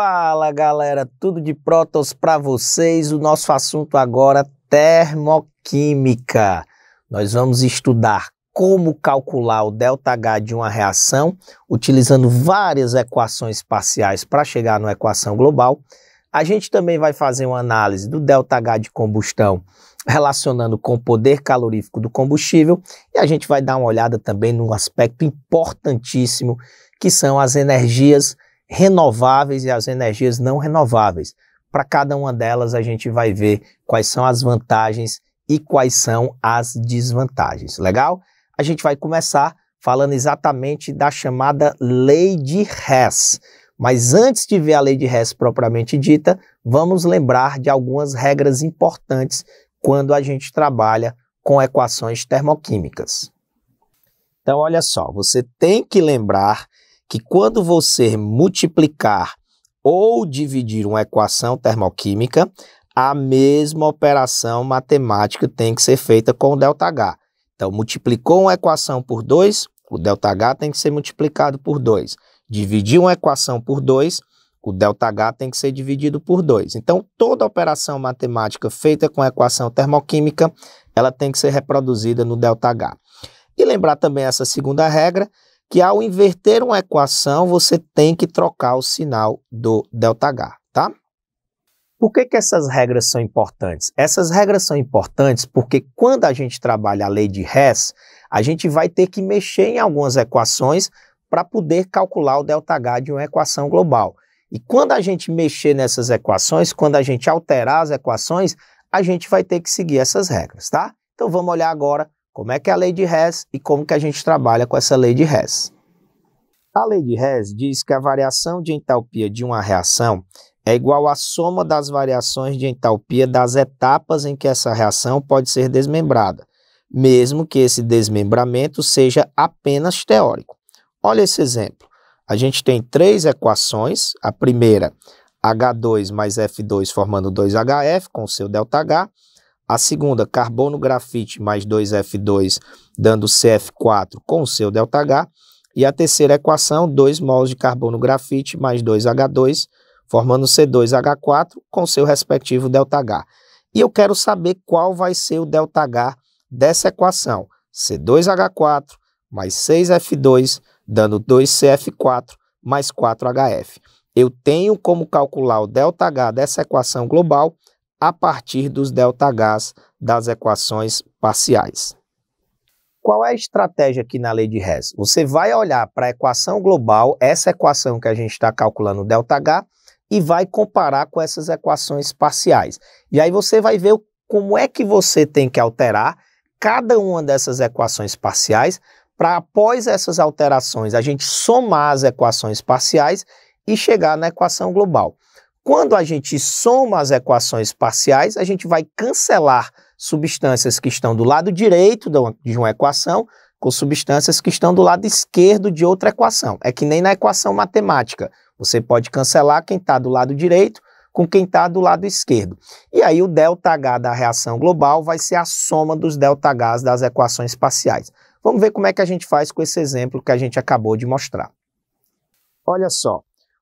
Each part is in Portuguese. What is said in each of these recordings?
Fala galera, tudo de prótons para vocês. O nosso assunto agora termoquímica. Nós vamos estudar como calcular o ΔH de uma reação utilizando várias equações parciais para chegar numa equação global. A gente também vai fazer uma análise do ΔH de combustão relacionando com o poder calorífico do combustível e a gente vai dar uma olhada também num aspecto importantíssimo que são as energias renováveis e as energias não renováveis. Para cada uma delas, a gente vai ver quais são as vantagens e quais são as desvantagens. Legal? A gente vai começar falando exatamente da chamada lei de Hess. Mas antes de ver a lei de Hess propriamente dita, vamos lembrar de algumas regras importantes quando a gente trabalha com equações termoquímicas. Então, olha só, você tem que lembrar que quando você multiplicar ou dividir uma equação termoquímica, a mesma operação matemática tem que ser feita com o ΔH. Então, multiplicou uma equação por 2, o ΔH tem que ser multiplicado por 2. Dividiu uma equação por 2, o ΔH tem que ser dividido por 2. Então, toda operação matemática feita com a equação termoquímica, ela tem que ser reproduzida no ΔH. E lembrar também essa segunda regra, que ao inverter uma equação, você tem que trocar o sinal do ΔH, tá? Por que, que essas regras são importantes? Essas regras são importantes porque quando a gente trabalha a lei de Hess, a gente vai ter que mexer em algumas equações para poder calcular o ΔH de uma equação global. E quando a gente mexer nessas equações, quando a gente alterar as equações, a gente vai ter que seguir essas regras, tá? Então vamos olhar agora como é que é a lei de Hess e como que a gente trabalha com essa lei de Hess? A lei de Hess diz que a variação de entalpia de uma reação é igual à soma das variações de entalpia das etapas em que essa reação pode ser desmembrada, mesmo que esse desmembramento seja apenas teórico. Olha esse exemplo. A gente tem três equações. A primeira, H2 mais F2 formando 2HF com seu ΔH. A segunda, carbono grafite mais 2F2, dando CF4 com seu ΔH. E a terceira equação, 2 mols de carbono grafite mais 2H2, formando C2H4 com seu respectivo ΔH. E eu quero saber qual vai ser o ΔH dessa equação. C2H4 mais 6F2, dando 2CF4 mais 4HF. Eu tenho como calcular o ΔH dessa equação global a partir dos ΔHs das equações parciais. Qual é a estratégia aqui na lei de Hess? Você vai olhar para a equação global, essa equação que a gente está calculando, ΔH, e vai comparar com essas equações parciais. E aí você vai ver como é que você tem que alterar cada uma dessas equações parciais para após essas alterações a gente somar as equações parciais e chegar na equação global. Quando a gente soma as equações parciais, a gente vai cancelar substâncias que estão do lado direito de uma equação com substâncias que estão do lado esquerdo de outra equação. É que nem na equação matemática. Você pode cancelar quem está do lado direito com quem está do lado esquerdo. E aí o ΔH da reação global vai ser a soma dos ΔHs das equações parciais. Vamos ver como é que a gente faz com esse exemplo que a gente acabou de mostrar. Olha só,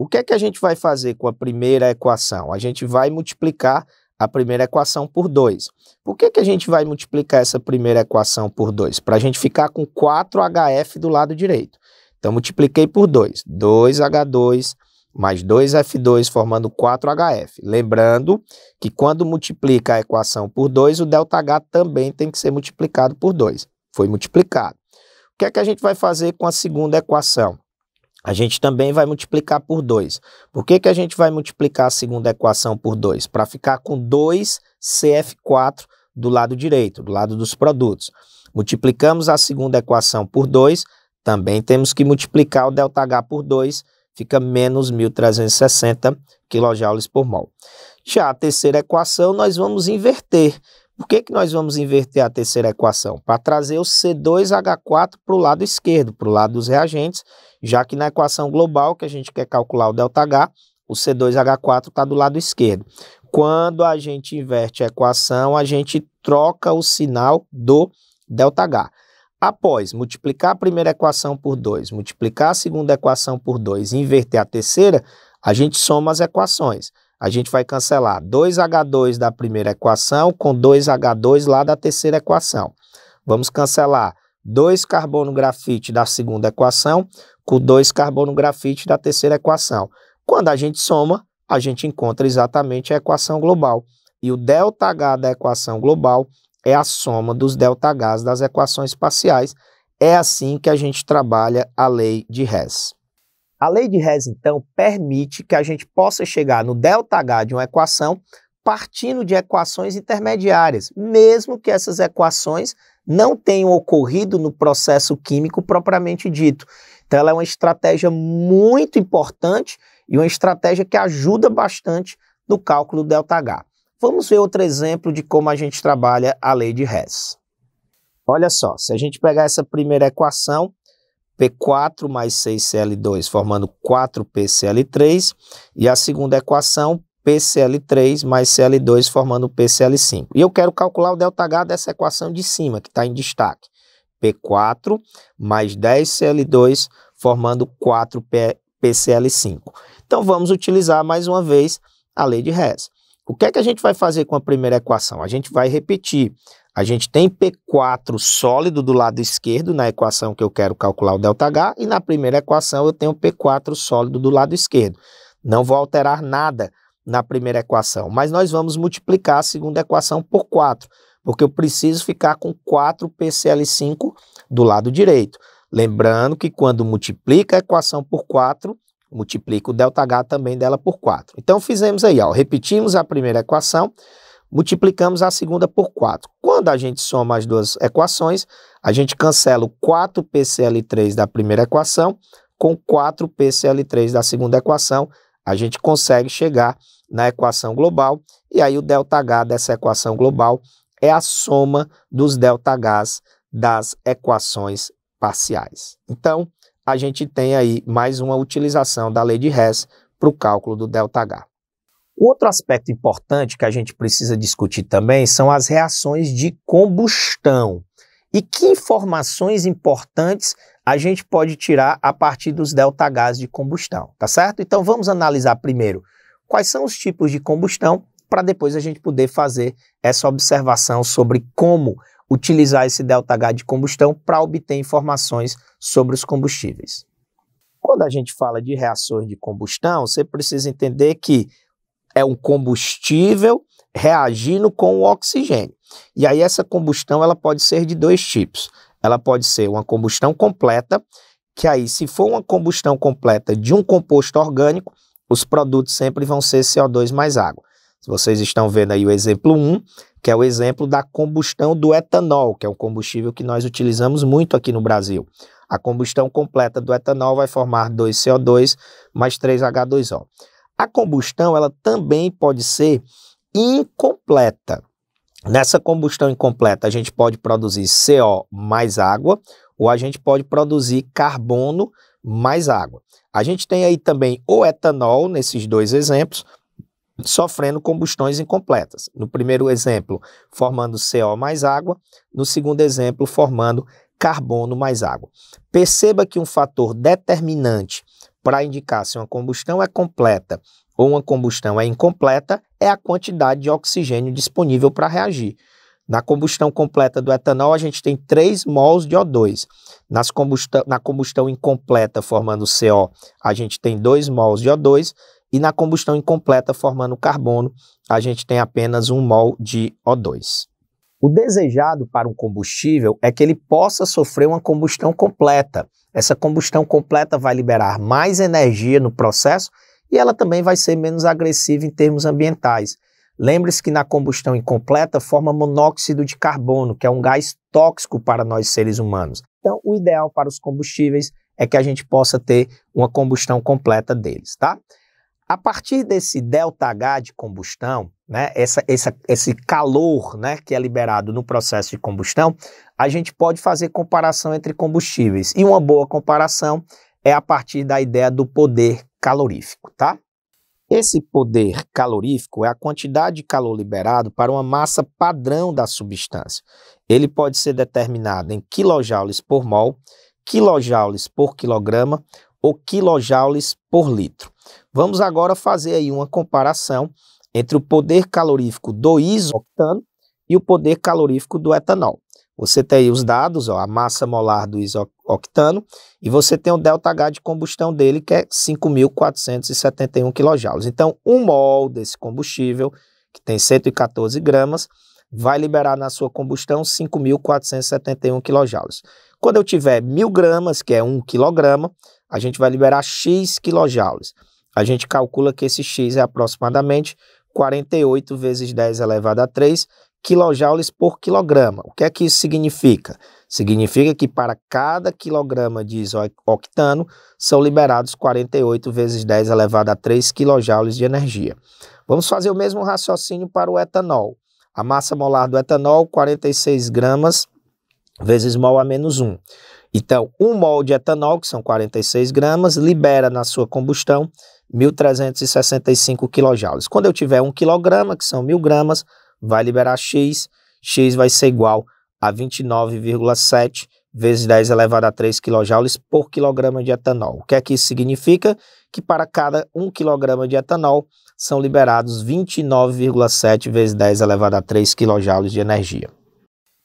o que é que a gente vai fazer com a primeira equação? A gente vai multiplicar a primeira equação por 2. Por que, que a gente vai multiplicar essa primeira equação por 2? Para a gente ficar com 4HF do lado direito. Então, multipliquei por 2. 2H2 mais 2F2 formando 4HF. Lembrando que quando multiplica a equação por 2, o ΔH também tem que ser multiplicado por 2. Foi multiplicado. O que é que a gente vai fazer com a segunda equação? a gente também vai multiplicar por 2. Por que, que a gente vai multiplicar a segunda equação por 2? Para ficar com 2CF4 do lado direito, do lado dos produtos. Multiplicamos a segunda equação por 2, também temos que multiplicar o ΔH por 2, fica menos 1.360 kJ por mol. Já a terceira equação nós vamos inverter. Por que, que nós vamos inverter a terceira equação? Para trazer o C2H4 para o lado esquerdo, para o lado dos reagentes, já que na equação global que a gente quer calcular o ΔH, o C2H4 está do lado esquerdo. Quando a gente inverte a equação, a gente troca o sinal do ΔH. Após multiplicar a primeira equação por 2, multiplicar a segunda equação por 2 e inverter a terceira, a gente soma as equações. A gente vai cancelar 2H2 da primeira equação com 2H2 lá da terceira equação. Vamos cancelar 2 carbono grafite da segunda equação com dois carbono grafite da terceira equação. Quando a gente soma, a gente encontra exatamente a equação global. E o ΔH da equação global é a soma dos ΔHs das equações espaciais. É assim que a gente trabalha a lei de Hess. A lei de Hess, então, permite que a gente possa chegar no ΔH de uma equação partindo de equações intermediárias, mesmo que essas equações não tenham ocorrido no processo químico propriamente dito. Então, ela é uma estratégia muito importante e uma estratégia que ajuda bastante no cálculo do ΔH. Vamos ver outro exemplo de como a gente trabalha a lei de Hess. Olha só, se a gente pegar essa primeira equação, P4 mais 6Cl2 formando 4PCl3, e a segunda equação, PCl3 mais Cl2 formando PCl5. E eu quero calcular o ΔH dessa equação de cima, que está em destaque. P4 mais 10 CL2, formando 4 P, PCl5. Então vamos utilizar mais uma vez a lei de Hess. O que é que a gente vai fazer com a primeira equação? A gente vai repetir. A gente tem P4 sólido do lado esquerdo na equação que eu quero calcular o ΔH e na primeira equação eu tenho P4 sólido do lado esquerdo. Não vou alterar nada na primeira equação, mas nós vamos multiplicar a segunda equação por 4 porque eu preciso ficar com 4 PCL5 do lado direito. Lembrando que quando multiplica a equação por 4, multiplica o ΔH também dela por 4. Então fizemos aí, ó, repetimos a primeira equação, multiplicamos a segunda por 4. Quando a gente soma as duas equações, a gente cancela o 4PCl3 da primeira equação com 4PCl3 da segunda equação, a gente consegue chegar na equação global, e aí o ΔH dessa equação global é a soma dos ΔH das equações parciais. Então, a gente tem aí mais uma utilização da lei de Hess para o cálculo do ΔH. Outro aspecto importante que a gente precisa discutir também são as reações de combustão. E que informações importantes a gente pode tirar a partir dos ΔH de combustão, tá certo? Então vamos analisar primeiro quais são os tipos de combustão para depois a gente poder fazer essa observação sobre como utilizar esse ΔH de combustão para obter informações sobre os combustíveis. Quando a gente fala de reações de combustão, você precisa entender que é um combustível reagindo com o oxigênio. E aí essa combustão ela pode ser de dois tipos. Ela pode ser uma combustão completa, que aí se for uma combustão completa de um composto orgânico, os produtos sempre vão ser CO2 mais água. Vocês estão vendo aí o exemplo 1, que é o exemplo da combustão do etanol, que é um combustível que nós utilizamos muito aqui no Brasil. A combustão completa do etanol vai formar 2CO2 mais 3H2O. A combustão ela também pode ser incompleta. Nessa combustão incompleta, a gente pode produzir CO mais água ou a gente pode produzir carbono mais água. A gente tem aí também o etanol nesses dois exemplos, sofrendo combustões incompletas. No primeiro exemplo, formando CO mais água, no segundo exemplo, formando carbono mais água. Perceba que um fator determinante para indicar se uma combustão é completa ou uma combustão é incompleta é a quantidade de oxigênio disponível para reagir. Na combustão completa do etanol, a gente tem 3 mols de O2. Nas combustão, na combustão incompleta, formando CO, a gente tem 2 mols de O2. E na combustão incompleta, formando carbono, a gente tem apenas um mol de O2. O desejado para um combustível é que ele possa sofrer uma combustão completa. Essa combustão completa vai liberar mais energia no processo e ela também vai ser menos agressiva em termos ambientais. Lembre-se que na combustão incompleta forma monóxido de carbono, que é um gás tóxico para nós seres humanos. Então, o ideal para os combustíveis é que a gente possa ter uma combustão completa deles, tá? A partir desse ΔH de combustão, né, essa, essa, esse calor né, que é liberado no processo de combustão, a gente pode fazer comparação entre combustíveis. E uma boa comparação é a partir da ideia do poder calorífico, tá? Esse poder calorífico é a quantidade de calor liberado para uma massa padrão da substância. Ele pode ser determinado em quilojoules por mol, quilojoules por quilograma ou quilojoules por litro. Vamos agora fazer aí uma comparação entre o poder calorífico do isoctano e o poder calorífico do etanol. Você tem aí os dados, ó, a massa molar do isoctano, e você tem o ΔH de combustão dele, que é 5.471 kJ. Então, um mol desse combustível, que tem 114 gramas, vai liberar na sua combustão 5.471 kJ. Quando eu tiver mil gramas, que é um quilograma, a gente vai liberar X quilojoules. A gente calcula que esse X é aproximadamente 48 vezes 10 elevado a 3 quilojoules por quilograma. O que é que isso significa? Significa que para cada quilograma de isooctano são liberados 48 vezes 10 elevado a 3 quilojoules de energia. Vamos fazer o mesmo raciocínio para o etanol. A massa molar do etanol, 46 gramas vezes mol a menos 1. Então, 1 mol de etanol, que são 46 gramas, libera na sua combustão 1.365 kJ. Quando eu tiver 1 kg, que são 1.000 gramas, vai liberar X. X vai ser igual a 29,7 vezes 10 elevado a 3 kJ por quilograma de etanol. O que é que isso significa? Que para cada 1 kg de etanol são liberados 29,7 vezes 10 elevado a 3 kJ de energia.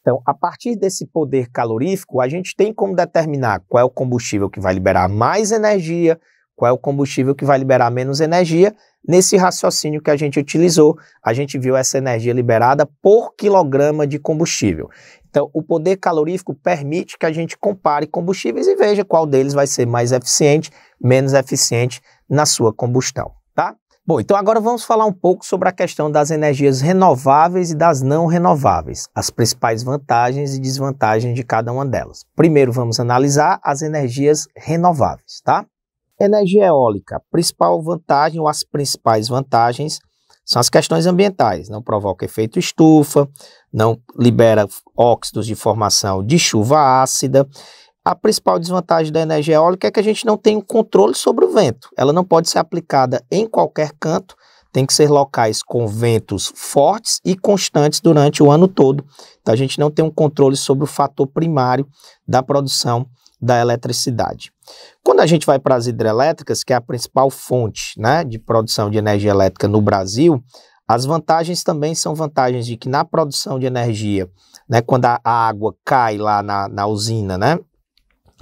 Então, a partir desse poder calorífico, a gente tem como determinar qual é o combustível que vai liberar mais energia, qual é o combustível que vai liberar menos energia. Nesse raciocínio que a gente utilizou, a gente viu essa energia liberada por quilograma de combustível. Então, o poder calorífico permite que a gente compare combustíveis e veja qual deles vai ser mais eficiente, menos eficiente na sua combustão. Bom, então agora vamos falar um pouco sobre a questão das energias renováveis e das não renováveis, as principais vantagens e desvantagens de cada uma delas. Primeiro vamos analisar as energias renováveis, tá? Energia eólica, principal vantagem ou as principais vantagens são as questões ambientais, não provoca efeito estufa, não libera óxidos de formação de chuva ácida a principal desvantagem da energia eólica é que a gente não tem um controle sobre o vento. Ela não pode ser aplicada em qualquer canto, tem que ser locais com ventos fortes e constantes durante o ano todo. Então a gente não tem um controle sobre o fator primário da produção da eletricidade. Quando a gente vai para as hidrelétricas, que é a principal fonte né, de produção de energia elétrica no Brasil, as vantagens também são vantagens de que na produção de energia, né, quando a água cai lá na, na usina, né,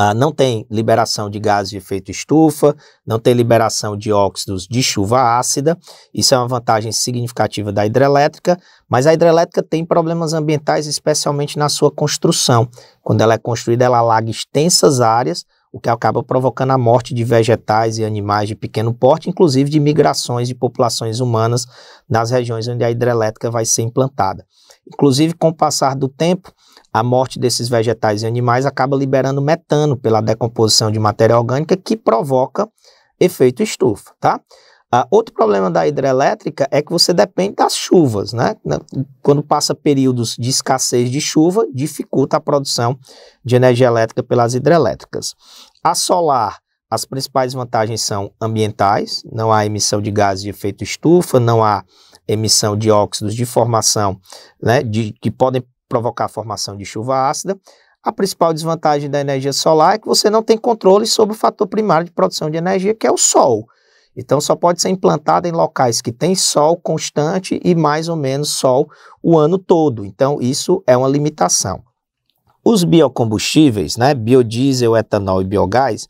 ah, não tem liberação de gases de efeito estufa, não tem liberação de óxidos de chuva ácida. Isso é uma vantagem significativa da hidrelétrica, mas a hidrelétrica tem problemas ambientais, especialmente na sua construção. Quando ela é construída, ela alaga extensas áreas, o que acaba provocando a morte de vegetais e animais de pequeno porte, inclusive de migrações de populações humanas nas regiões onde a hidrelétrica vai ser implantada. Inclusive, com o passar do tempo, a morte desses vegetais e animais acaba liberando metano pela decomposição de matéria orgânica que provoca efeito estufa, tá? Uh, outro problema da hidrelétrica é que você depende das chuvas, né? Quando passa períodos de escassez de chuva, dificulta a produção de energia elétrica pelas hidrelétricas. A solar, as principais vantagens são ambientais, não há emissão de gases de efeito estufa, não há emissão de óxidos de formação, né, de, que podem provocar a formação de chuva ácida. A principal desvantagem da energia solar é que você não tem controle sobre o fator primário de produção de energia, que é o sol. Então, só pode ser implantada em locais que tem sol constante e mais ou menos sol o ano todo. Então, isso é uma limitação. Os biocombustíveis, né, biodiesel, etanol e biogás,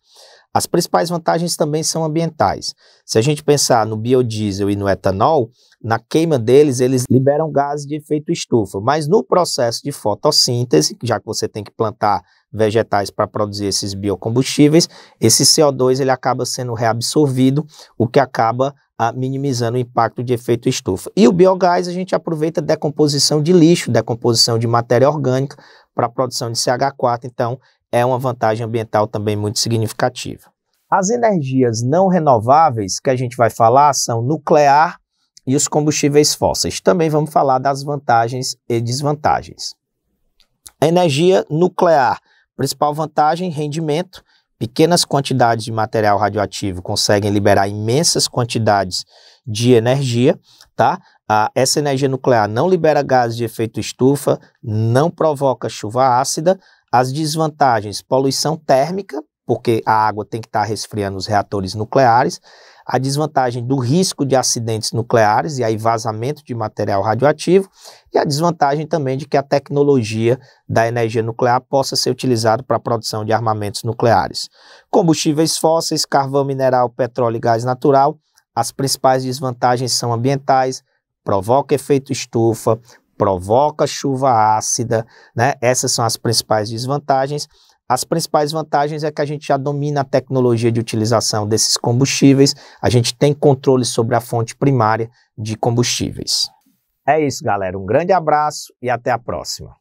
as principais vantagens também são ambientais. Se a gente pensar no biodiesel e no etanol, na queima deles eles liberam gases de efeito estufa, mas no processo de fotossíntese, já que você tem que plantar vegetais para produzir esses biocombustíveis, esse CO2 ele acaba sendo reabsorvido, o que acaba ah, minimizando o impacto de efeito estufa. E o biogás a gente aproveita decomposição de lixo, decomposição de matéria orgânica para a produção de CH4, então é uma vantagem ambiental também muito significativa. As energias não renováveis que a gente vai falar são nuclear e os combustíveis fósseis. Também vamos falar das vantagens e desvantagens. A energia nuclear, principal vantagem, rendimento. Pequenas quantidades de material radioativo conseguem liberar imensas quantidades de energia, tá? Ah, essa energia nuclear não libera gases de efeito estufa, não provoca chuva ácida, as desvantagens: poluição térmica, porque a água tem que estar tá resfriando os reatores nucleares, a desvantagem do risco de acidentes nucleares e aí vazamento de material radioativo, e a desvantagem também de que a tecnologia da energia nuclear possa ser utilizada para a produção de armamentos nucleares. Combustíveis fósseis, carvão mineral, petróleo e gás natural, as principais desvantagens são ambientais, provoca efeito estufa, provoca chuva ácida, né? Essas são as principais desvantagens. As principais vantagens é que a gente já domina a tecnologia de utilização desses combustíveis, a gente tem controle sobre a fonte primária de combustíveis. É isso, galera. Um grande abraço e até a próxima.